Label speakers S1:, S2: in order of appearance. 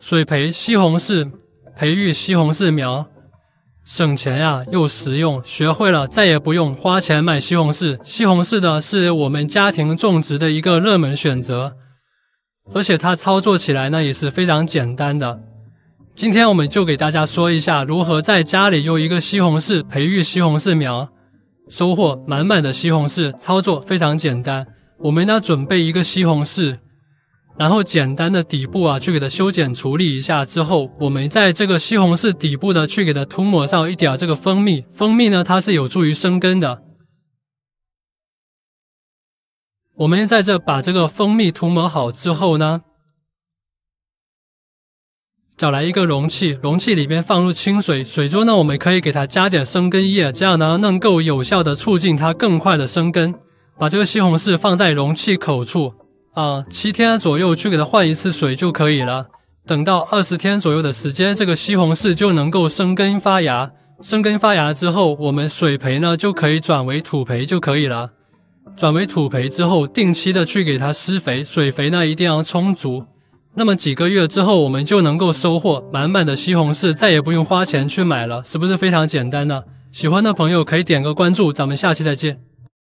S1: 水培西红柿，培育西红柿苗，省钱呀又实用，学会了再也不用花钱买西红柿。西红柿呢是我们家庭种植的一个热门选择，而且它操作起来呢也是非常简单的。今天我们就给大家说一下如何在家里用一个西红柿培育西红柿苗，收获满满的西红柿，操作非常简单。我们呢准备一个西红柿。然后简单的底部啊，去给它修剪处理一下之后，我们在这个西红柿底部的去给它涂抹上一点这个蜂蜜。蜂蜜呢，它是有助于生根的。我们在这把这个蜂蜜涂抹好之后呢，找来一个容器，容器里边放入清水，水中呢我们可以给它加点生根液，这样呢能够有效的促进它更快的生根。把这个西红柿放在容器口处。啊，七天左右去给它换一次水就可以了。等到二十天左右的时间，这个西红柿就能够生根发芽。生根发芽之后，我们水培呢就可以转为土培就可以了。转为土培之后，定期的去给它施肥，水肥呢一定要充足。那么几个月之后，我们就能够收获满满的西红柿，再也不用花钱去买了，是不是非常简单呢？喜欢的朋友可以点个关注，咱们下期再见。